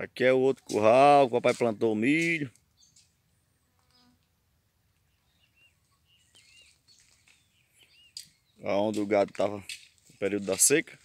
Aqui é o outro curral, o papai plantou milho. Aonde o gado estava no período da seca.